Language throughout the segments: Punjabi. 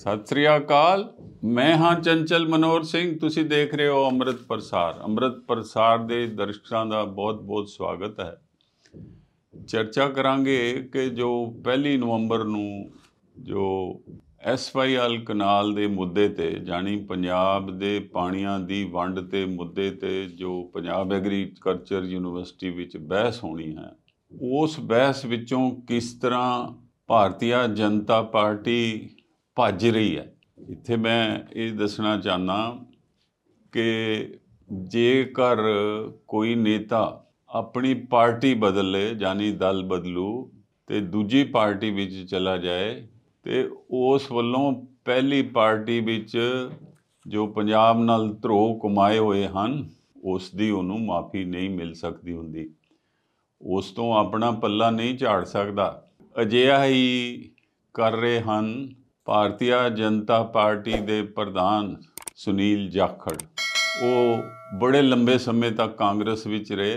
ਸਤਿ ਸ੍ਰੀ ਅਕਾਲ ਮੈਂ ਹਾਂ ਚੰਚਲ ਮਨੋਰ ਸਿੰਘ ਤੁਸੀਂ ਦੇਖ ਰਹੇ ਹੋ ਅੰਮ੍ਰਿਤ ਪ੍ਰਸਾਰ ਅੰਮ੍ਰਿਤ ਪ੍ਰਸਾਰ ਦੇ ਦਰਸ਼ਕਾਂ ਦਾ ਬਹੁਤ-ਬਹੁਤ ਸਵਾਗਤ ਹੈ ਚਰਚਾ ਕਰਾਂਗੇ ਕਿ ਜੋ 1 ਨਵੰਬਰ ਨੂੰ ਜੋ ਐਸਵਾਈਐਲ ਕਨਾਲ ਦੇ ਮੁੱਦੇ ਤੇ ਜਾਨੀ ਪੰਜਾਬ ਦੇ ਪਾਣੀਆਂ ਦੀ ਵੰਡ ਤੇ ਮੁੱਦੇ ਤੇ ਜੋ ਪੰਜਾਬ ਐਗਰੀਕਲਚਰ ਯੂਨੀਵਰਸਿਟੀ ਵਿੱਚ ਬਹਿਸ ਹੋਣੀ ਹੈ ਉਸ ਬਹਿਸ ਵਿੱਚੋਂ ਕਿਸ ਤਰ੍ਹਾਂ ਭਾਰਤੀ ਜਨਤਾ ਪਾਰਟੀ ਭੱਜ ਰਹੀ ਹੈ ਇੱਥੇ ਮੈਂ ਇਹ ਦੱਸਣਾ ਚਾਹਨਾ ਕਿ ਜੇਕਰ ਕੋਈ ਨੇਤਾ ਆਪਣੀ ਪਾਰਟੀ ਬਦਲੇ ਜਾਨੀ ਦਲ ਬਦਲੂ ਤੇ ਦੂਜੀ ਪਾਰਟੀ ਵਿੱਚ ਚਲਾ ਜਾਏ ਤੇ ਉਸ ਵੱਲੋਂ ਪਹਿਲੀ ਪਾਰਟੀ ਵਿੱਚ ਜੋ ਪੰਜਾਬ ਨਾਲ ਧਰੋ ਕਮਾਏ ਹੋਏ ਹਨ ਉਸ ਦੀ ਉਹਨੂੰ ਮਾਫੀ ਨਹੀਂ ਮਿਲ ਸਕਦੀ ਹੁੰਦੀ ਉਸ ਤੋਂ ਆਪਣਾ ਪੱਲਾ ਨਹੀਂ ਝਾੜ ਸਕਦਾ ਅਜਿਹਾ ਹੀ ਕਰ ਰਹੇ ਹਨ ਭਾਰਤੀ ਜਨਤਾ ਪਾਰਟੀ ਦੇ ਪ੍ਰਧਾਨ ਸੁਨੀਲ ਜਾਖੜ ਉਹ ਬੜੇ ਲੰਬੇ ਸਮੇਂ ਤੱਕ ਕਾਂਗਰਸ ਵਿੱਚ ਰਹੇ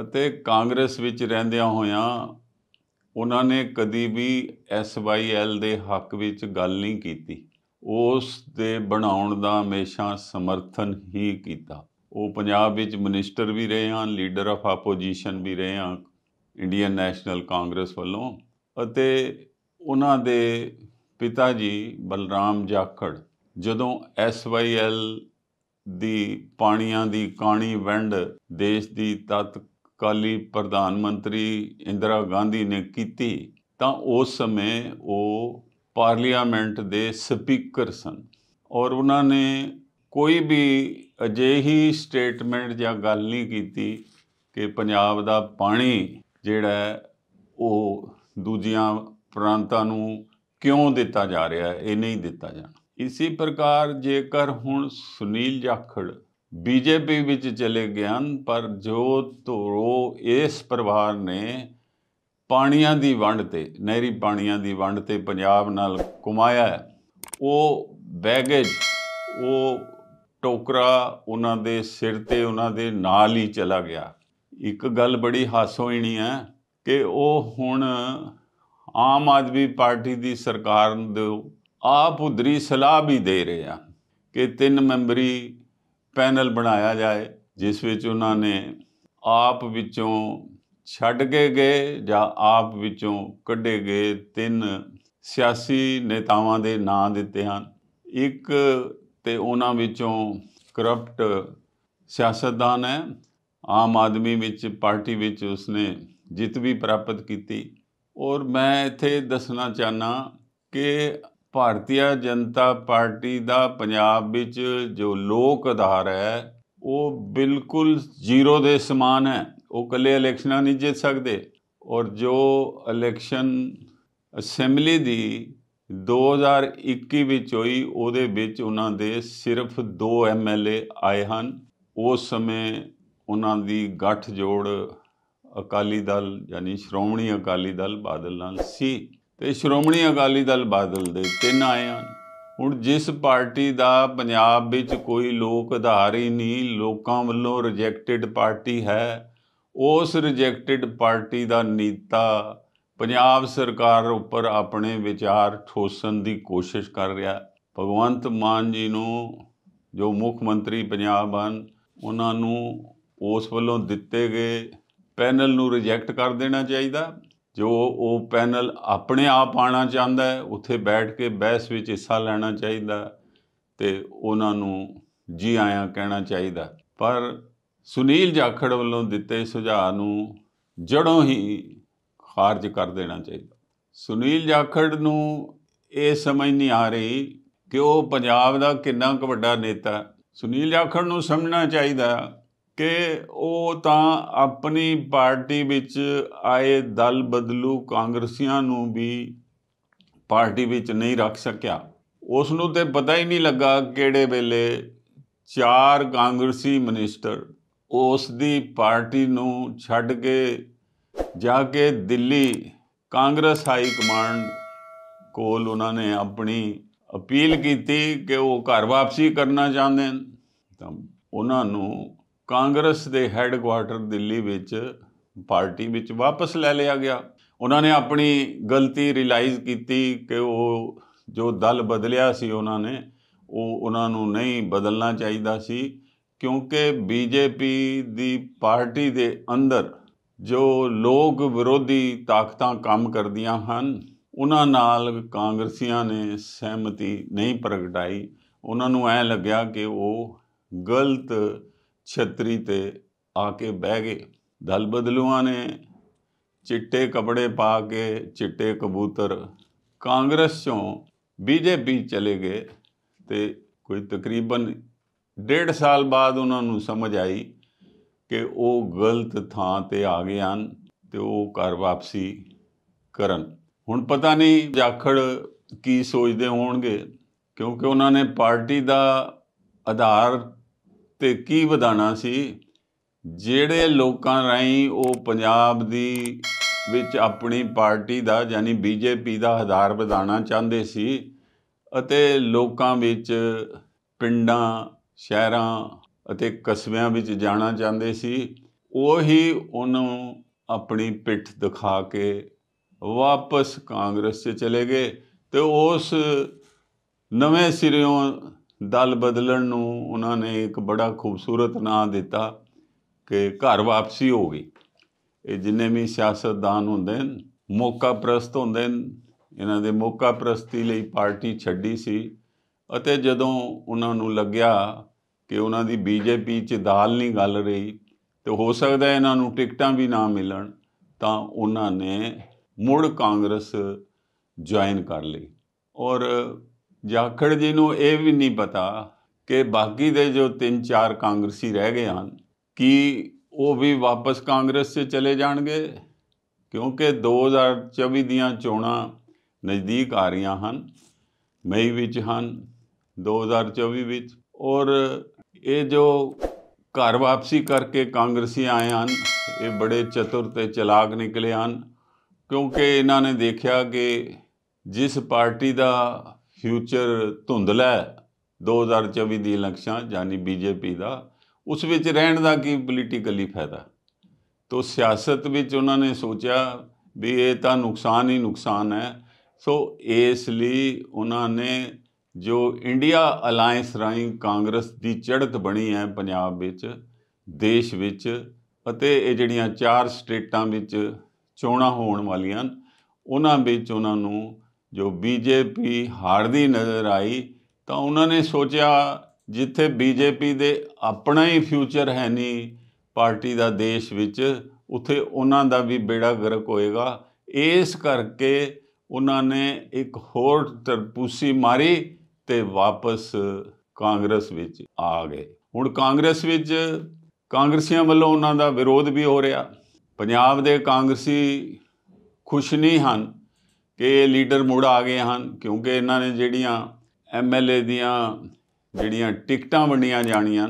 ਅਤੇ ਕਾਂਗਰਸ ਵਿੱਚ ਰਹਿੰਦਿਆਂ ਹੋਇਆਂ ਉਹਨਾਂ ਨੇ ਕਦੀ ਵੀ ਐਸਵਾਈਐਲ ਦੇ ਹੱਕ ਵਿੱਚ ਗੱਲ ਨਹੀਂ ਕੀਤੀ ਉਸ ਦੇ ਬਣਾਉਣ ਦਾ ਹਮੇਸ਼ਾ ਸਮਰਥਨ ਹੀ ਕੀਤਾ ਉਹ ਪੰਜਾਬ ਵਿੱਚ ਮਿਨਿਸਟਰ ਵੀ ਰਹੇ ਹਨ ਲੀਡਰ ਆਫ ਆਪੋਜੀਸ਼ਨ ਵੀ ਰਹੇ ਹਨ ਇੰਡੀਅਨ ਨੈਸ਼ਨਲ ਕਾਂਗਰਸ ਵੱਲੋਂ ਅਤੇ ਉਹਨਾਂ ਦੇ ਪਿਤਾ ਜੀ ਬਲਰਾਮ ਜਾਖੜ ਜਦੋਂ ਐਸਵਾਈਐਲ ਦੀ ਪਾਣੀਆਂ ਦੀ ਕਾਣੀ ਵੰਡ ਦੇਸ਼ ਦੀ ਤਤਕਾਲੀ ਪ੍ਰਧਾਨ ਮੰਤਰੀ ਇੰਦਰਾ ਗਾਂਧੀ ਨੇ ਕੀਤੀ ਤਾਂ ਉਸ ਸਮੇਂ ਉਹ ਪਾਰਲੀਮੈਂਟ ਦੇ ਸਪੀਕਰ ਸਨ ਔਰ ਉਹਨਾਂ ਨੇ ਕੋਈ ਵੀ ਅਜਿਹੀ ਸਟੇਟਮੈਂਟ ਜਾਂ ਗੱਲ ਨਹੀਂ ਕੀਤੀ ਕਿ ਪੰਜਾਬ ਦਾ ਪਾਣੀ ਜਿਹੜਾ ਉਹ ਦੂਜੀਆਂ ਪ੍ਰਾਂਤਾਂ ਨੂੰ ਕਿਉਂ ਦਿੱਤਾ ਜਾ ਰਿਹਾ ਹੈ ਇਹ ਨਹੀਂ ਦਿੱਤਾ ਜਾਣਾ ਇਸੇ ਪ੍ਰਕਾਰ ਜੇਕਰ ਹੁਣ ਸੁਨੀਲ ਜਾਖੜ ਬੀਜੇਪੀ ਵਿੱਚ ਚਲੇ ਗਿਆ ਪਰ ਜੋ ਧੋਰੋ ਇਸ ਪਰਿਵਾਰ ਨੇ ਪਾਣੀਆਂ ਦੀ ਵੰਡ ਤੇ ਨਹਿਰੀ ਪਾਣੀਆਂ ਦੀ ਵੰਡ ਤੇ ਪੰਜਾਬ ਨਾਲ ਕਮਾਇਆ ਉਹ ਬੈਗੇਜ ਉਹ ਟੋਕਰਾ ਉਹਨਾਂ ਦੇ ਸਿਰ ਤੇ ਉਹਨਾਂ ਦੇ ਨਾਲ ਹੀ ਚਲਾ ਗਿਆ ਇੱਕ ਗੱਲ ਬੜੀ ਹਾਸੋਹੀਣੀ ਹੈ ਕਿ ਉਹ ਹੁਣ ਆਮ ਆਦਮੀ ਪਾਰਟੀ ਦੀ ਸਰਕਾਰ ਨੂੰ ਆਪ ਉਧਰੀ ਸਲਾਹ ਵੀ ਦੇ ਰਹੇ ਆ ਕਿ ਤਿੰਨ ਮੈਂਬਰੀ ਪੈਨਲ ਬਣਾਇਆ ਜਾਏ ਜਿਸ ਵਿੱਚ ਉਹਨਾਂ ਨੇ ਆਪ ਵਿੱਚੋਂ ਛੱਡ ਕੇ ਗਏ ਜਾਂ ਆਪ ਵਿੱਚੋਂ ਕੱਢੇ ਗਏ ਤਿੰਨ ਸਿਆਸੀ ਨੇਤਾਵਾਂ ਦੇ ਨਾਂ ਦਿੱਤੇ ਹਨ ਇੱਕ ਤੇ ਉਹਨਾਂ ਵਿੱਚੋਂ ਕਰਪਟ ਸਿਆਸਤਦਾਨ ਹੈ ਆਮ ਆਦਮੀ ਵਿੱਚ ਪਾਰਟੀ ਵਿੱਚ ਉਸਨੇ ਜਿੱਤ ਵੀ ਪ੍ਰਾਪਤ ਕੀਤੀ ਔਰ ਮੈਂ ਇੱਥੇ ਦੱਸਣਾ ਚਾਹਨਾ ਕਿ ਭਾਰਤੀ ਜਨਤਾ ਪਾਰਟੀ ਦਾ ਪੰਜਾਬ ਵਿੱਚ ਜੋ ਲੋਕ ਆਧਾਰ ਹੈ ਉਹ ਬਿਲਕੁਲ ਜ਼ੀਰੋ ਦੇ ਸਮਾਨ ਹੈ ਉਹ ਕੱਲੇ ਇਲੈਕਸ਼ਨਾਂ ਨਹੀਂ ਜਿੱਤ ਸਕਦੇ ਔਰ ਜੋ ਇਲੈਕਸ਼ਨ ਅਸੈਂਬਲੀ ਦੀ 2021 ਵਿੱਚ ਹੋਈ ਉਹਦੇ ਵਿੱਚ ਉਹਨਾਂ ਦੇ ਸਿਰਫ 2 ਐਮਐਲਏ ਆਏ ਹਨ ਉਸ ਸਮੇਂ ਉਹਨਾਂ ਦੀ ਗੱਠ ਜੋੜ ਅਕਾਲੀ ਦਲ ਯਾਨੀ ਸ਼੍ਰੋਮਣੀ ਅਕਾਲੀ ਦਲ ਬਾਦਲ ਨਾਲ ਸੀ ਤੇ ਸ਼੍ਰੋਮਣੀ ਅਕਾਲੀ ਦਲ ਬਾਦਲ ਦੇ ਤਿੰਨ ਆਏ ਹਨ ਹੁਣ ਜਿਸ ਪਾਰਟੀ ਦਾ ਪੰਜਾਬ ਵਿੱਚ ਕੋਈ ਲੋਕ ਆਧਾਰ ਹੀ ਨਹੀਂ ਲੋਕਾਂ ਵੱਲੋਂ ਰਿਜੈਕਟਡ ਪਾਰਟੀ ਹੈ ਉਸ ਰਿਜੈਕਟਡ ਪਾਰਟੀ ਦਾ ਨੇਤਾ ਪੰਜਾਬ ਸਰਕਾਰ ਉੱਪਰ ਆਪਣੇ ਵਿਚਾਰ ਠੋਸਣ ਦੀ ਕੋਸ਼ਿਸ਼ ਕਰ ਰਿਹਾ ਭਗਵੰਤ ਮਾਨ ਜੀ ਨੂੰ ਜੋ ਮੁੱਖ ਮੰਤਰੀ ਪੰਜਾਬ ਹਨ ਉਹਨਾਂ ਨੂੰ ਉਸ ਵੱਲੋਂ ਦਿੱਤੇ ਗਏ ਪੈਨਲ ਨੂੰ ਰਿਜੈਕਟ ਕਰ ਦੇਣਾ ਚਾਹੀਦਾ ਜੋ ਉਹ ਪੈਨਲ ਆਪਣੇ ਆਪ ਆਣਾ ਚਾਹੁੰਦਾ ਹੈ ਉੱਥੇ ਬੈਠ ਕੇ ਬਹਿਸ ਵਿੱਚ ਹਿੱਸਾ ਲੈਣਾ ਚਾਹੀਦਾ ਤੇ ਉਹਨਾਂ ਨੂੰ ਜੀ ਆਇਆਂ ਕਹਿਣਾ ਚਾਹੀਦਾ ਪਰ ਸੁਨੀਲ ਜਾਖੜ ਵੱਲੋਂ ਦਿੱਤੇ ਸੁਝਾਅ ਨੂੰ ਜੜੋਂ ਹੀ ਖਾਰਜ ਕਰ ਦੇਣਾ ਚਾਹੀਦਾ ਸੁਨੀਲ ਜਾਖੜ ਨੂੰ ਇਹ ਸਮਝ ਨਹੀਂ ਆ ਰਹੀ ਕਿ ਉਹ ਪੰਜਾਬ ਦਾ ਕਿੰਨਾ ਕੁ ਵੱਡਾ ਨੇਤਾ ਸੁਨੀਲ ਜਾਖੜ ਨੂੰ ਸਮਝਣਾ ਚਾਹੀਦਾ ਕਿ ਉਹ ਤਾਂ ਆਪਣੀ ਪਾਰਟੀ ਵਿੱਚ ਆਏ ਦਲ ਬਦਲੂ ਕਾਂਗਰਸੀਆਂ ਨੂੰ ਵੀ ਪਾਰਟੀ ਵਿੱਚ ਨਹੀਂ ਰੱਖ ਸਕਿਆ ਉਸ ਨੂੰ ਤੇ ਪਤਾ ਹੀ ਨਹੀਂ ਲੱਗਾ ਕਿਹੜੇ ਵੇਲੇ ਚਾਰ ਕਾਂਗਰਸੀ ਮਨਿਸਟਰ ਉਸ ਦੀ ਪਾਰਟੀ ਨੂੰ ਛੱਡ ਕੇ ਜਾ ਕੇ ਦਿੱਲੀ ਕਾਂਗਰਸ ਹਾਈ ਕਮਾਂਡ ਕੋਲ ਉਹਨਾਂ ਨੇ ਆਪਣੀ ਅਪੀਲ ਕੀਤੀ ਕਿ ਉਹ ਘਰ ਵਾਪਸੀ ਕਰਨਾ ਚਾਹੁੰਦੇ ਨੇ ਤਾਂ ਉਹਨਾਂ ਨੂੰ ਕਾਂਗਰਸ ਦੇ ਹੈੱਡਕੁਆਰਟਰ ਦਿੱਲੀ ਵਿੱਚ ਪਾਰਟੀ ਵਿੱਚ ਵਾਪਸ ਲੈ ਲਿਆ ਗਿਆ ਉਹਨਾਂ ਨੇ ਆਪਣੀ ਗਲਤੀ ਰਿਅਲਾਈਜ਼ ਕੀਤੀ ਕਿ ਉਹ ਜੋ ਦਲ ਬਦਲਿਆ ਸੀ ਉਹਨਾਂ ਨੇ ਉਹ ਉਹਨਾਂ ਨੂੰ ਨਹੀਂ ਬਦਲਣਾ ਚਾਹੀਦਾ ਸੀ ਕਿਉਂਕਿ ਬੀਜੇਪੀ ਦੀ ਪਾਰਟੀ ਦੇ ਅੰਦਰ ਜੋ ਲੋਕ ਵਿਰੋਧੀ ਤਾਕਤਾਂ ਕੰਮ ਕਰਦੀਆਂ ਹਨ ਉਹਨਾਂ ਨਾਲ ਕਾਂਗਰਸੀਆਂ ਨੇ ਸਹਿਮਤੀ ਨਹੀਂ ਪ੍ਰਗਟਾਈ ਉਹਨਾਂ ਨੂੰ ਐ ਲੱਗਿਆ ਕਿ ਉਹ ਗਲਤ ਛਤਰੀ ਤੇ ਆ ਕੇ ਬਹਿ ਗਏ ਦਲ ਬਦਲੂਆਂ ਨੇ ਚਿੱਟੇ ਕਪੜੇ ਪਾ ਕੇ ਚਿੱਟੇ ਕਬੂਤਰ ਕਾਂਗਰਸ ਤੋਂ ਬੀਜੇਪੀ ਚਲੇ ਗਏ ਤੇ ਕੋਈ ਤਕਰੀਬਨ ਡੇਢ ਸਾਲ ਬਾਅਦ ਉਹਨਾਂ ਨੂੰ ਸਮਝ ਆਈ ਕਿ ਉਹ ਗਲਤ ਥਾਂ ਤੇ ਆ ਗਏ ਹਨ ਤੇ ਉਹ ਘਰ ਵਾਪਸੀ ਕਰਨ ਹੁਣ ਪਤਾ ਨਹੀਂ ਜਾਖੜ ਕੀ ਸੋਚਦੇ ਹੋਣਗੇ ਕਿਉਂਕਿ ਉਹਨਾਂ ਨੇ ਪਾਰਟੀ ਦਾ ਆਧਾਰ ਤੇ ਕੀ ਵਧਾਣਾ ਸੀ ਜਿਹੜੇ ਲੋਕਾਂ ਰਾਹੀਂ ਉਹ ਪੰਜਾਬ ਦੀ ਵਿੱਚ ਆਪਣੀ ਪਾਰਟੀ ਦਾ ਯਾਨੀ ਬੀਜੇਪੀ ਦਾ ਹਜ਼ਾਰ ਵਧਾਣਾ ਚਾਹੁੰਦੇ ਸੀ ਅਤੇ ਲੋਕਾਂ ਵਿੱਚ ਪਿੰਡਾਂ ਸ਼ਹਿਰਾਂ ਅਤੇ ਕਸਬਿਆਂ ਵਿੱਚ ਜਾਣਾ ਚਾਹੁੰਦੇ ਸੀ ਉਹੀ ਉਹਨੂੰ ਆਪਣੀ ਪਿੱਠ ਦਿਖਾ ਕੇ ਵਾਪਸ ਕਾਂਗਰਸ 'ਚ ਚਲੇ ਗਏ ਤੇ ਉਸ ਨਵੇਂ ਸਿਰਿਓਂ ਦਲ ਬਦਲਣ ਨੂੰ ਉਹਨਾਂ ਨੇ ਇੱਕ ਬੜਾ ਖੂਬਸੂਰਤ ਨਾਂ ਦਿੱਤਾ ਕਿ ਘਰ ਵਾਪਸੀ ਹੋ ਗਈ ਇਹ ਜਿੰਨੇ ਵੀ ਸਿਆਸਤਦਾਨ ਹੁੰਦੇ ਨੇ ਮੌਕਾ ਪ੍ਰਸਤ ਹੁੰਦੇ ਨੇ ਇਹਨਾਂ ਦੇ ਮੌਕਾ ਪ੍ਰਸਤੀ ਲਈ ਪਾਰਟੀ ਛੱਡੀ ਸੀ ਅਤੇ ਜਦੋਂ ਉਹਨਾਂ ਨੂੰ ਲੱਗਿਆ ਕਿ ਉਹਨਾਂ ਦੀ ਬੀਜੇਪੀ 'ਚ ਦਾਲ ਨਹੀਂ ਗੱਲ ਰਹੀ ਤੇ ਹੋ ਸਕਦਾ ਇਹਨਾਂ ਨੂੰ ਟਿਕਟਾਂ ਵੀ ਨਾ ਮਿਲਣ ਤਾਂ ਉਹਨਾਂ ਨੇ ਮੁੜ ਕਾਂਗਰਸ ਜੁਆਇਨ ਕਰ ਲਈ ਔਰ ਜਾਖੜ ਜੀ ਨੂੰ ਇਹ ਵੀ ਨਹੀਂ ਪਤਾ ਕਿ ਬਾਕੀ ਦੇ ਜੋ 3-4 ਕਾਂਗਰਸੀ ਰਹਿ ਗਏ ਹਨ ਕੀ ਉਹ ਵੀ ਵਾਪਸ ਕਾਂਗਰਸ 'ਚ ਚਲੇ ਜਾਣਗੇ ਕਿਉਂਕਿ 2024 ਦੀਆਂ ਚੋਣਾਂ ਨਜ਼ਦੀਕ ਆ ਰਹੀਆਂ ਹਨ ਮਈ ਵਿੱਚ ਹਨ 2024 ਵਿੱਚ ਔਰ ਇਹ ਜੋ ਘਰ ਵਾਪਸੀ ਕਰਕੇ ਕਾਂਗਰਸੀ ਆਏ ਹਨ ਇਹ ਬੜੇ ਚਤੁਰ ਤੇ ਚਲਾਕ ਨਿਕਲੇ ਹਨ ਕਿਉਂਕਿ ਇਹਨਾਂ ਨੇ ਦੇਖਿਆ ਕਿ ਜਿਸ ਪਾਰਟੀ ਦਾ ਫਿਊਚਰ ਧੁੰਦਲਾ 2024 ਦੀ ਲਕਸ਼ਾਂ ਜਾਨੀ ਬੀਜੇਪੀ ਦਾ ਉਸ ਵਿੱਚ ਰਹਿਣ ਦਾ ਕੀ ਪੋਲੀਟੀਕਲੀ ਫਾਇਦਾ ਤੋਂ ਸਿਆਸਤ ਵਿੱਚ ਉਹਨਾਂ ਨੇ ਸੋਚਿਆ ਵੀ ਇਹ ਤਾਂ ਨੁਕਸਾਨ ਹੀ ਨੁਕਸਾਨ ਹੈ ਸੋ ਇਸ ਲਈ ਉਹਨਾਂ ਨੇ ਜੋ ਇੰਡੀਆ ਅਲਾਈਅੰਸ ਰਾਈ ਕਾਂਗਰਸ ਦੀ ਚੜ੍ਹਤ ਬਣੀ ਹੈ ਪੰਜਾਬ ਵਿੱਚ ਦੇਸ਼ ਵਿੱਚ ਅਤੇ ਇਹ ਜਿਹੜੀਆਂ ਚਾਰ ਸਟੇਟਾਂ ਵਿੱਚ ਚੋਣਾਂ ਹੋਣ ਵਾਲੀਆਂ ਉਹਨਾਂ ਵਿੱਚ ਉਹਨਾਂ ਨੂੰ ਜੋ ਬੀਜੇਪੀ ਹਾਰਦੀ ਨਜ਼ਰ ਆਈ ਤਾਂ ਉਹਨਾਂ ਨੇ ਸੋਚਿਆ ਜਿੱਥੇ ਬੀਜੇਪੀ ਦੇ ਆਪਣਾ ਹੀ ਫਿਊਚਰ ਹੈ ਨਹੀਂ ਪਾਰਟੀ ਦਾ ਦੇਸ਼ ਵਿੱਚ ਉਥੇ ਉਹਨਾਂ ਦਾ ਵੀ ਬੇੜਾ ਗਰਕ ਹੋਏਗਾ ਇਸ ਕਰਕੇ ਉਹਨਾਂ ਨੇ ਇੱਕ ਹੋਰ ਤਰਪੂਸੀ ਮਾਰੀ ਤੇ ਵਾਪਸ ਕਾਂਗਰਸ ਵਿੱਚ ਆ ਗਏ ਹੁਣ ਕਾਂਗਰਸ ਵਿੱਚ ਕਾਂਗਰਸੀਆਂ ਵੱਲੋਂ ਉਹਨਾਂ ਦਾ ਵਿਰੋਧ ਵੀ ਹੋ ਰਿਹਾ ਪੰਜਾਬ ਦੇ ਕਾਂਗਰਸੀ ਖੁਸ਼ ਨਹੀਂ ਹਨ ਕਿ ਇਹ ਲੀਡਰ ਮੁੜ ਆ ਗਏ ਹਨ ਕਿਉਂਕਿ ਇਹਨਾਂ ਨੇ ਜਿਹੜੀਆਂ ਐਮਐਲਏ ਦੀਆਂ ਜਿਹੜੀਆਂ ਟਿਕਟਾਂ ਵੰਡੀਆਂ ਜਾਣੀਆਂ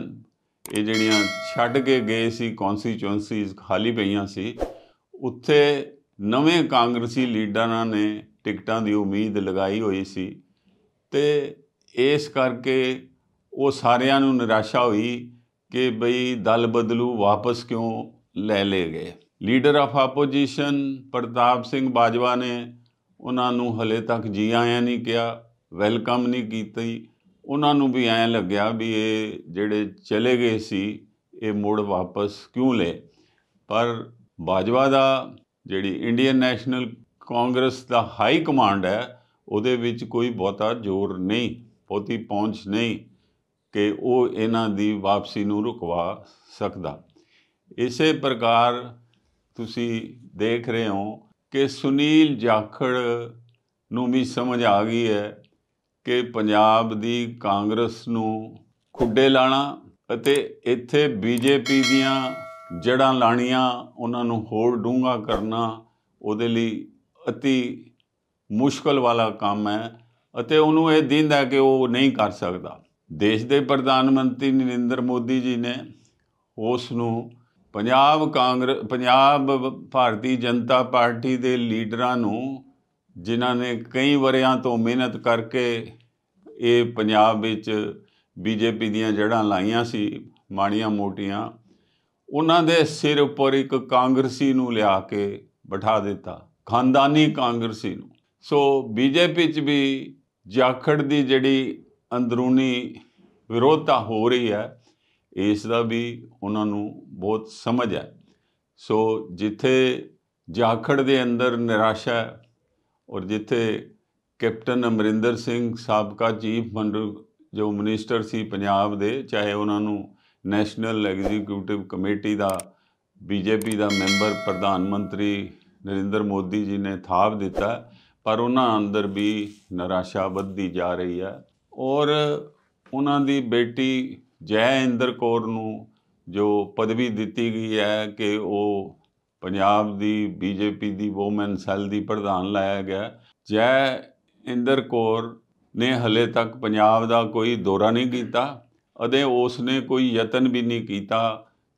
ਇਹ ਜਿਹੜੀਆਂ ਛੱਡ ਕੇ ਗਏ ਸੀ ਕੌਨਸਟੀਚੁਐਂਸੀਜ਼ ਖਾਲੀ ਪਈਆਂ ਸੀ ਉੱਥੇ ਨਵੇਂ ਕਾਂਗਰਸੀ ਲੀਡਰਾਂ ਨੇ ਟਿਕਟਾਂ ਦੀ ਉਮੀਦ ਲਗਾਈ ਹੋਈ ਸੀ ਤੇ ਇਸ ਕਰਕੇ ਉਹ ਸਾਰਿਆਂ ਨੂੰ ਨਿਰਾਸ਼ਾ ਹੋਈ ਕਿ ਬਈ ਦਲ ਬਦਲੂ ਵਾਪਸ ਕਿਉਂ ਲੈ ਲਏ ਗਏ leader of opposition Pratap Singh Bajwa ਨੇ ਉਹਨਾਂ ਨੂੰ ਹਲੇ ਤੱਕ ਜੀ ਆਇਆਂ ਨਹੀਂ ਕਿਹਾ ਵੈਲਕਮ ਨਹੀਂ ਕੀਤੀ ਉਹਨਾਂ ਨੂੰ ਵੀ ਐਂ ਲੱਗਿਆ ਵੀ ਇਹ ਜਿਹੜੇ ਚਲੇ ਗਏ ਸੀ ਇਹ ਮੁੜ ਵਾਪਸ ਕਿਉਂ ਲੈ ਪਰ ਬਾਜਵਾ ਦਾ ਜਿਹੜੀ ਇੰਡੀਅਨ ਨੈਸ਼ਨਲ ਕਾਂਗਰਸ ਦਾ ਹਾਈ ਕਮਾਂਡ ਹੈ ਉਹਦੇ ਵਿੱਚ ਕੋਈ ਬਹੁਤਾ ਜ਼ੋਰ ਨਹੀਂ ਬਹੁਤੀ ਪਹੁੰਚ ਨਹੀਂ ਕਿ ਉਹ ਇਹਨਾਂ ਦੀ ਵਾਪਸੀ ਨੂੰ ਰੁਕਵਾ ਸਕਦਾ ਇਸੇ ਪ੍ਰਕਾਰ ਤੁਸੀਂ ਦੇਖ ਰਹੇ ਹੋ ਕਿ ਸੁਨੀਲ ਜਾਖੜ ਨੂੰ ਵੀ ਸਮਝ ਆ ਗਈ ਹੈ ਕਿ ਪੰਜਾਬ ਦੀ ਕਾਂਗਰਸ ਨੂੰ ਖੁੱਡੇ ਲਾਣਾ ਅਤੇ ਇੱਥੇ ਬੀਜੇਪੀ ਦੀਆਂ ਜੜਾਂ ਲਾਣੀਆਂ ਉਹਨਾਂ ਨੂੰ ਹੋਰ ਡੂੰਗਾ ਕਰਨਾ ਉਹਦੇ ਲਈ অতি ਮੁਸ਼ਕਲ ਵਾਲਾ ਕੰਮ ਹੈ ਅਤੇ ਉਹਨੂੰ ਇਹ ਦਿੰਦਾ ਕਿ ਉਹ ਨਹੀਂ ਕਰ ਸਕਦਾ ਦੇਸ਼ ਦੇ ਪ੍ਰਧਾਨ ਮੰਤਰੀ ਨਰਿੰਦਰ ਮੋਦੀ ਜੀ ਨੇ ਉਸ ਨੂੰ ਪੰਜਾਬ ਕਾਂਗਰਸ ਪੰਜਾਬ ਭਾਰਤੀ ਜਨਤਾ ਪਾਰਟੀ ਦੇ ਲੀਡਰਾਂ ਨੂੰ ਜਿਨ੍ਹਾਂ ਨੇ ਕਈ ਵਰਿਆਂ ਤੋਂ ਮਿਹਨਤ ਕਰਕੇ ਇਹ ਪੰਜਾਬ ਵਿੱਚ ਬੀਜੇਪੀ ਦੀਆਂ ਜੜਾਂ ਲਾਈਆਂ ਸੀ ਮਾਣੀਆਂ ਮੋਟੀਆਂ ਉਹਨਾਂ ਦੇ ਸਿਰ ਉੱਪਰ ਇੱਕ ਕਾਂਗਰਸੀ ਨੂੰ ਲਿਆ ਕੇ ਬਿਠਾ ਦਿੱਤਾ ਖਾਨਦਾਨੀ ਕਾਂਗਰਸੀ ਨੂੰ ਸੋ ਬੀਜੇਪੀ 'ਚ ਵੀ ਜਾਖੜ ਦੀ ਜਿਹੜੀ ਅੰਦਰੂਨੀ ਵਿਰੋਧਤਾ ਹੋ ਰਹੀ ਹੈ ਇਸ ਦਾ ਵੀ ਉਹਨਾਂ ਨੂੰ ਬਹੁਤ ਸਮਝ ਹੈ ਸੋ ਜਿੱਥੇ ਜਾਖੜ ਦੇ ਅੰਦਰ ਨਿਰਾਸ਼ਾ ਔਰ ਜਿੱਥੇ ਕੈਪਟਨ ਅਮਰਿੰਦਰ ਸਿੰਘ ਸਾਬਕਾ ਚੀਫ ਮੰਡਲ ਜੋ ਮਿਨਿਸਟਰ ਸੀ ਪੰਜਾਬ ਦੇ ਚਾਹੇ ਉਹਨਾਂ ਨੂੰ ਨੈਸ਼ਨਲ ਐਗਜ਼ੀਕਿਊਟਿਵ ਕਮੇਟੀ ਦਾ ਬੀਜੇਪੀ ਦਾ ਮੈਂਬਰ ਪ੍ਰਧਾਨ ਮੰਤਰੀ ਨਰਿੰਦਰ ਮੋਦੀ ਜੀ ਨੇ ਥਾਪ ਦਿੱਤਾ ਪਰ ਉਹਨਾਂ ਅੰਦਰ ਵੀ ਨਿਰਾਸ਼ਾ ਵੱਧਦੀ ਜਾ ਰਹੀ ਹੈ ਔਰ ਉਹਨਾਂ ਦੀ ਬੇਟੀ ਜੈ ਇੰਦਰ ਕੌਰ ਨੂੰ ਜੋ ਪਦਵੀ ਦਿੱਤੀ ਗਈ ਹੈ ਕਿ ਉਹ ਪੰਜਾਬ ਦੀ ਬੀਜੇਪੀ ਦੀ ਔਮਨ ਸੈਲ ਦੀ ਪ੍ਰਧਾਨ ਲਾਇਆ ਗਿਆ ਜੈ ਇੰਦਰ ਕੌਰ ਨੇ ਹਲੇ ਤੱਕ ਪੰਜਾਬ ਦਾ ਕੋਈ ਦੌਰਾ ਨਹੀਂ ਕੀਤਾ ਅਤੇ ਉਸ ਨੇ ਕੋਈ ਯਤਨ ਵੀ ਨਹੀਂ ਕੀਤਾ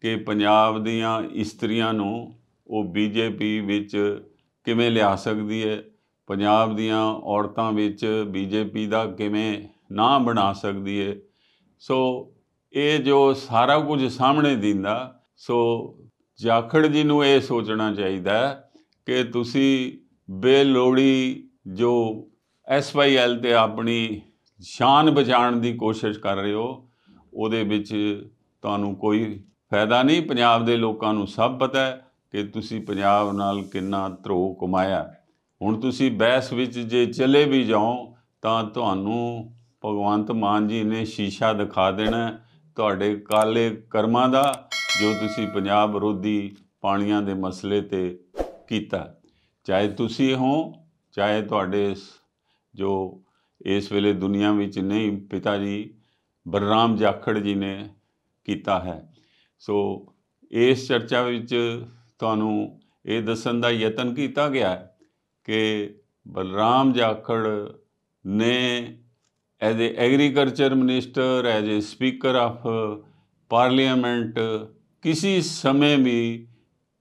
ਕਿ ਪੰਜਾਬ ਦੀਆਂ ਇਸਤਰੀਆਂ ਨੂੰ ਉਹ ਬੀਜੇਪੀ ਵਿੱਚ ਕਿਵੇਂ ਲਿਆ ਸਕਦੀ ਹੈ ਪੰਜਾਬ ਦੀਆਂ ਔਰਤਾਂ ਵਿੱਚ ਬੀਜੇਪੀ ਦਾ ਕਿਵੇਂ ਨਾਂ ਬਣਾ ਸਕਦੀ ਹੈ ਸੋ ਇਹ ਜੋ ਸਾਰਾ ਕੁਝ ਸਾਹਮਣੇ ਦਿੰਦਾ ਸੋ ਜਾਖੜ ਜੀ ਨੂੰ ਇਹ ਸੋਚਣਾ ਚਾਹੀਦਾ ਕਿ ਤੁਸੀਂ ਬੇਲੋੜੀ ਜੋ ਐਸਵਾਈਐਲ ਤੇ ਆਪਣੀ ਸ਼ਾਨ ਬਚਾਉਣ ਦੀ ਕੋਸ਼ਿਸ਼ ਕਰ ਰਹੇ ਹੋ ਉਹਦੇ ਵਿੱਚ ਤੁਹਾਨੂੰ ਕੋਈ ਫਾਇਦਾ ਨਹੀਂ ਪੰਜਾਬ ਦੇ ਲੋਕਾਂ ਨੂੰ ਸਭ ਪਤਾ ਹੈ ਕਿ ਤੁਸੀਂ ਪੰਜਾਬ ਨਾਲ ਕਿੰਨਾ ਧਰੋ ਕਮਾਇਆ ਹੁਣ ਤੁਸੀਂ ਬਹਿਸ ਵਿੱਚ ਜੇ ਚਲੇ ਵੀ ਜਾਓ ਤਾਂ ਤੁਹਾਨੂੰ ਭਗਵੰਤ ਮਾਨ ਜੀ ਨੇ ਸ਼ੀਸ਼ਾ ਦਿਖਾ ਦੇਣਾ ਤੁਹਾਡੇ ਕਾਲੇ ਕਰਮਾਂ ਦਾ ਜੋ ਤੁਸੀਂ ਪੰਜਾਬ ਵਿਰੋਧੀ ਪਾਣੀਆਂ ਦੇ ਮਸਲੇ ਤੇ ਕੀਤਾ ਚਾਹੇ ਤੁਸੀਂ ਹੋ ਚਾਹੇ ਤੁਹਾਡੇ ਜੋ ਇਸ ਵੇਲੇ ਦੁਨੀਆ ਵਿੱਚ ਨਹੀਂ ਪਿਤਾ ਜੀ ਬਲਰਾਮ ਜਾਖੜ ਜੀ ਨੇ ਕੀਤਾ ਹੈ ਸੋ ਇਸ ਚਰਚਾ ਵਿੱਚ ਤੁਹਾਨੂੰ ਇਹ ਦੱਸਣ ਦਾ ਯਤਨ ਕੀਤਾ ਗਿਆ ਕਿ ਬਲਰਾਮ ਜਾਖੜ ਨੇ as a agriculture minister as a speaker of parliament ਕਿਸੇ ਸਮੇਂ ਵੀ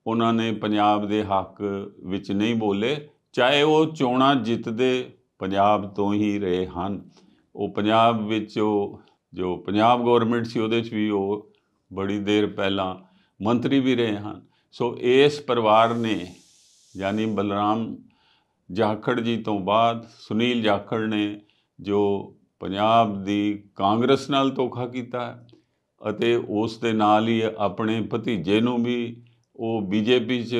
ਉਹਨਾਂ ਨੇ ਪੰਜਾਬ ਦੇ ਹੱਕ ਵਿੱਚ ਨਹੀਂ ਬੋਲੇ ਚਾਹੇ ਉਹ ਚੋਣਾਂ ਜਿੱਤਦੇ ਪੰਜਾਬ ਤੋਂ ਹੀ ਰਹੇ ਹਨ ਉਹ ਪੰਜਾਬ ਵਿੱਚ ਉਹ ਜੋ ਪੰਜਾਬ ਗਵਰਨਮੈਂਟ ਸੀ ਉਹਦੇ 'ਚ ਵੀ ਉਹ ਬੜੀ ਦੇਰ ਪਹਿਲਾਂ ਮੰਤਰੀ ਵੀ ਰਹੇ ਹਨ ਸੋ ਇਸ ਪਰਿਵਾਰ ਨੇ ਯਾਨੀ ਬਲਰਾਮ ਜਾਖੜ ਜੀ ਤੋਂ ਬਾਅਦ ਸੁਨੀਲ ਜਾਖੜ ਨੇ ਜੋ ਪੰਜਾਬ ਦੀ ਕਾਂਗਰਸ ਨਾਲ ਧੋਖਾ ਕੀਤਾ ਅਤੇ ਉਸ ਦੇ ਨਾਲ ਹੀ ਆਪਣੇ ਭਤੀਜੇ ਨੂੰ ਵੀ ਉਹ ਬੀਜੇਪੀ 'ਚ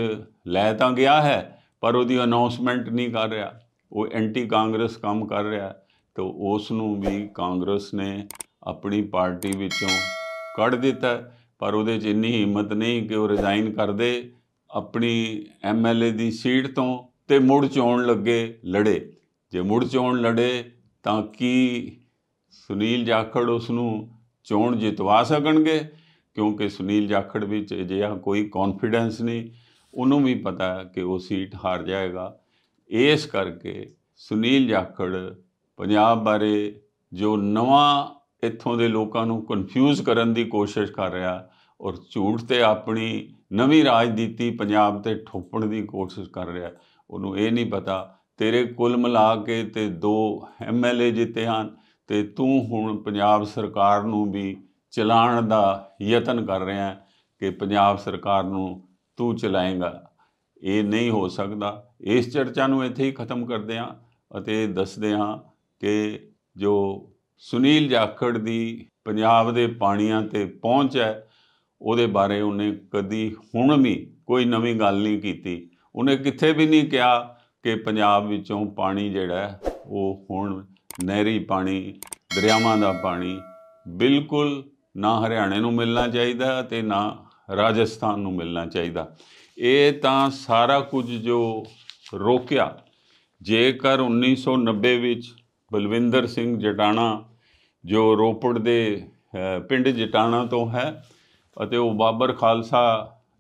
ਲੈ ਤਾਂ ਗਿਆ ਹੈ ਪਰ ਉਹਦੀ ਅਨਾਉਂਸਮੈਂਟ ਨਹੀਂ ਕਰ ਰਿਹਾ ਉਹ ਐਂਟੀ ਕਾਂਗਰਸ ਕੰਮ ਕਰ ਰਿਹਾ ਤੇ ਉਸ ਨੂੰ ਵੀ ਕਾਂਗਰਸ ਨੇ ਆਪਣੀ ਪਾਰਟੀ ਵਿੱਚੋਂ ਕੱਢ ਦਿੱਤਾ ਪਰ ਉਹਦੇ 'ਚ ਇੰਨੀ ਹਿੰਮਤ ਨਹੀਂ ਕਿ ਉਹ ਰਿਜ਼ਾਈਨ ਕਰ ਦੇ ਆਪਣੀ ਐਮਐਲਏ ਦੀ ਸੀਟ ਤੋਂ ਤੇ ਮੁੜ ਚੋਣ ਲੱਗੇ ਲੜੇ ਜੇ ਮੁੜ ਚੋਣ ਲੜੇ ਤਾਂ ਕਿ ਸੁਨੀਲ ਜਾਖੜ ਉਸ ਨੂੰ ਚੋਣ ਜਿਤਵਾ ਸਕਣਗੇ ਕਿਉਂਕਿ ਸੁਨੀਲ ਜਾਖੜ ਵਿੱਚ ਅਜਿਹਾ ਕੋਈ ਕੌਨਫੀਡੈਂਸ ਨਹੀਂ ਉਹਨੂੰ ਵੀ ਪਤਾ ਹੈ ਕਿ ਉਹ ਸੀਟ ਹਾਰ ਜਾਏਗਾ ਇਸ ਕਰਕੇ ਸੁਨੀਲ ਜਾਖੜ ਪੰਜਾਬ ਬਾਰੇ ਜੋ ਨਵਾਂ ਇੱਥੋਂ ਦੇ ਲੋਕਾਂ ਨੂੰ ਕਨਫਿਊਜ਼ ਕਰਨ ਦੀ ਕੋਸ਼ਿਸ਼ ਕਰ ਰਿਹਾ ਔਰ ਝੂਠ ਤੇ ਆਪਣੀ ਨਵੀਂ ਰਾਜਨੀਤੀ ਪੰਜਾਬ ਤੇ ਠੋਪਣ ਦੀ ਕੋਸ਼ਿਸ਼ ਕਰ ਰਿਹਾ ਉਹਨੂੰ ਇਹ ਨਹੀਂ ਪਤਾ ਤੇਰੇ ਕੁੱਲ ਮਿਲਾ ਕੇ ਤੇ 2 ਐਮਐਲਏ ਜਿੱਤੇ ਹਨ ਤੇ ਤੂੰ ਹੁਣ ਪੰਜਾਬ ਸਰਕਾਰ ਨੂੰ ਵੀ ਚਲਾਉਣ ਦਾ ਯਤਨ ਕਰ ਰਿਹਾ ਕਿ ਪੰਜਾਬ ਸਰਕਾਰ ਨੂੰ ਤੂੰ ਚਲਾਏਗਾ ਇਹ ਨਹੀਂ ਹੋ ਸਕਦਾ ਇਸ ਚਰਚਾ ਨੂੰ ਇੱਥੇ ਹੀ ਖਤਮ ਕਰਦੇ ਹਾਂ ਅਤੇ ਦੱਸਦੇ ਹਾਂ ਕਿ ਜੋ ਸੁਨੀਲ ਜਾਖੜ ਦੀ ਪੰਜਾਬ ਦੇ ਪਾਣੀਆਂ ਤੇ ਪਹੁੰਚ ਹੈ ਉਹਦੇ ਬਾਰੇ ਉਹਨੇ ਕਦੀ ਹੁਣ ਵੀ ਕੋਈ ਨਵੀਂ ਗੱਲ ਨਹੀਂ ਕੀਤੀ ਉਹਨੇ ਕਿੱਥੇ ਵੀ ਨਹੀਂ ਕਿਹਾ ਕਿ ਪੰਜਾਬ ਵਿੱਚੋਂ ਪਾਣੀ ਜਿਹੜਾ ਉਹ ਹੁਣ ਨਹਿਰੀ ਪਾਣੀ ਦਰਿਆਵਾਂ ਦਾ ਪਾਣੀ ਬਿਲਕੁਲ ਨਾ ਹਰਿਆਣੇ ਨੂੰ ਮਿਲਣਾ ਚਾਹੀਦਾ ਤੇ ਨਾ ਰਾਜਸਥਾਨ ਨੂੰ ਮਿਲਣਾ ਚਾਹੀਦਾ ਇਹ ਤਾਂ ਸਾਰਾ ਕੁਝ ਜੋ ਰੋਕਿਆ ਜੇਕਰ 1990 ਵਿੱਚ ਬਲਵਿੰਦਰ ਸਿੰਘ ਜਟਾਣਾ ਜੋ ਰੋਪੜ ਦੇ ਪਿੰਡ ਜਟਾਣਾ ਤੋਂ ਹੈ ਅਤੇ ਉਹ ਬਾਬਰ ਖਾਲਸਾ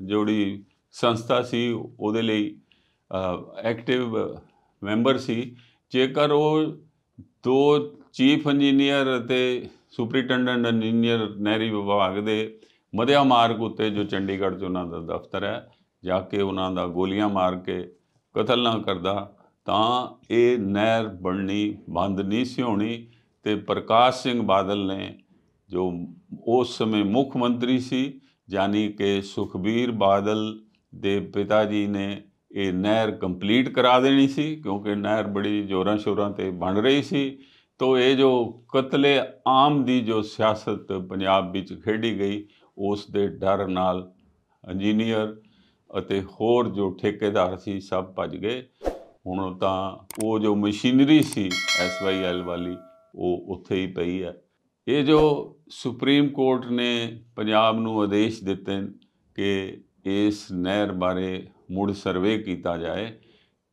ਜੋੜੀ ਸੰਸਥਾ ਸੀ ਉਹਦੇ ਲਈ ਐਕਟਿਵ ਮੈਂਬਰ ਸੀ ਜੇਕਰ ਉਹ ਦੋ ਚੀਫ ਇੰਜੀਨੀਅਰ ਅਤੇ ਸੁਪਰੀਟੈਂਡੈਂਟ ਇੰਜੀਨੀਅਰ ਨਹਿਰੀ ਵਿਭਾਗ ਦੇ ਮਧਿਆ ਮਾਰਗ ਉੱਤੇ ਜੋ ਚੰਡੀਗੜ੍ਹ 'ਚ ਉਹਨਾਂ ਦਾ ਦਫ਼ਤਰ ਹੈ ਜਾ ਕੇ ਉਹਨਾਂ ਦਾ ਗੋਲੀਆਂ ਮਾਰ ਕੇ ਕਤਲ ਨਾ ਕਰਦਾ ਤਾਂ ਇਹ ਨਹਿਰ ਬਣਨੀ ਬੰਦ ਨਹੀਂ ਸੀ ਹੋਣੀ ਤੇ ਪ੍ਰਕਾਸ਼ ਸਿੰਘ ਬਾਦਲ ਨੇ ਜੋ ਉਸ ਸਮੇਂ ਮੁੱਖ ਮੰਤਰੀ ਸੀ ਜਾਨੀ ਕਿ ਸੁਖਬੀਰ ਬਾਦਲ ਦੇ ਪਿਤਾ ਜੀ ਨੇ ਇਹ ਨਹਿਰ ਕੰਪਲੀਟ ਕਰਾ ਦੇਣੀ ਸੀ ਕਿਉਂਕਿ ਨਹਿਰ ਬੜੀ ਜ਼ੋਰਾਂ ਸ਼ੋਰਾਂ ਤੇ ਬਣ ਰਹੀ ਸੀ ਤੋ ਇਹ ਜੋ ਕਤਲੇ ਆਮ ਦੀ ਜੋ ਸਿਆਸਤ ਪੰਜਾਬ ਵਿੱਚ ਖੇਡੀ ਗਈ ਉਸ ਦੇ ਡਰ ਨਾਲ ਇੰਜੀਨੀਅਰ ਅਤੇ ਹੋਰ ਜੋ ਠੇਕੇਦਾਰ ਸੀ ਸਭ ਭੱਜ ਗਏ ਹੁਣ ਤਾਂ ਉਹ ਜੋ ਮਸ਼ੀਨਰੀ ਸੀ ਐਸਵਾਈਐਲ ਵਾਲੀ ਉਹ ਉੱਥੇ ਹੀ ਪਈ ਹੈ ਇਹ ਜੋ ਸੁਪਰੀਮ ਕੋਰਟ ਨੇ ਪੰਜਾਬ ਨੂੰ ਆਦੇਸ਼ ਦਿੱਤੇ ਕਿ ਇਸ ਨਹਿਰ ਬਾਰੇ ਮੁੜ ਸਰਵੇ ਕੀਤਾ ਜਾਏ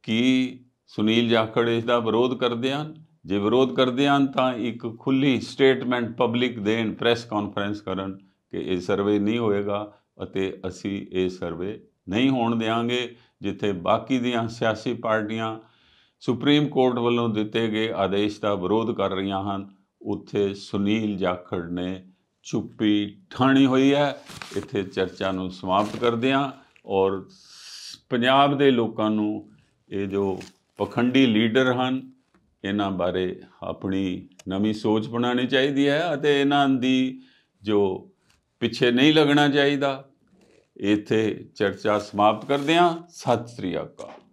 ਕਿ ਸੁਨੀਲ ਜਾਖੜ ਇਸ ਦਾ ਵਿਰੋਧ ਕਰਦੇ ਹਨ ਜੇ ਵਿਰੋਧ ਕਰਦੇ ਹਨ ਤਾਂ ਇੱਕ ਖੁੱਲੀ ਸਟੇਟਮੈਂਟ ਪਬਲਿਕ ਦੇਣ ਪ੍ਰੈਸ ਕਾਨਫਰੰਸ ਕਰਨ ਕਿ ਇਹ ਸਰਵੇ ਨਹੀਂ ਹੋਏਗਾ ਅਤੇ ਅਸੀਂ ਇਹ ਸਰਵੇ ਨਹੀਂ ਹੋਣ ਦੇਵਾਂਗੇ ਜਿੱਥੇ ਬਾਕੀ ਦੀਆਂ ਸਿਆਸੀ ਪਾਰਟੀਆਂ ਸੁਪਰੀਮ ਕੋਰਟ ਵੱਲੋਂ ਦਿੱਤੇ ਗਏ ਆਦੇਸ਼ ਦਾ ਵਿਰੋਧ ਕਰ ਰਹੀਆਂ ਹਨ ਉੱਥੇ ਸੁਨੀਲ ਜਾਖੜ ਨੇ ਚੁੱਪੀ ਠਾਣੀ ਹੋਈ ਹੈ ਇੱਥੇ ਚਰਚਾ ਨੂੰ ਸਮਾਪਤ ਕਰਦੇ ਹਾਂ ਔਰ ਪੰਜਾਬ ਦੇ ਲੋਕਾਂ ਨੂੰ ਇਹ ਜੋ ਪਖੰਡੀ ਲੀਡਰ ਹਨ ਇਹਨਾਂ ਬਾਰੇ ਆਪਣੀ ਨਵੀਂ ਸੋਚ ਬਣਾਉਣੀ ਚਾਹੀਦੀ ਹੈ ਅਤੇ ਇਹਨਾਂ ਦੀ ਜੋ ਪਿੱਛੇ ਨਹੀਂ ਲੱਗਣਾ ਚਾਹੀਦਾ ਇੱਥੇ ਚਰਚਾ ਸਮਾਪਤ ਕਰਦੇ ਹਾਂ ਸਤਿ ਸ੍ਰੀ ਅਕਾਲ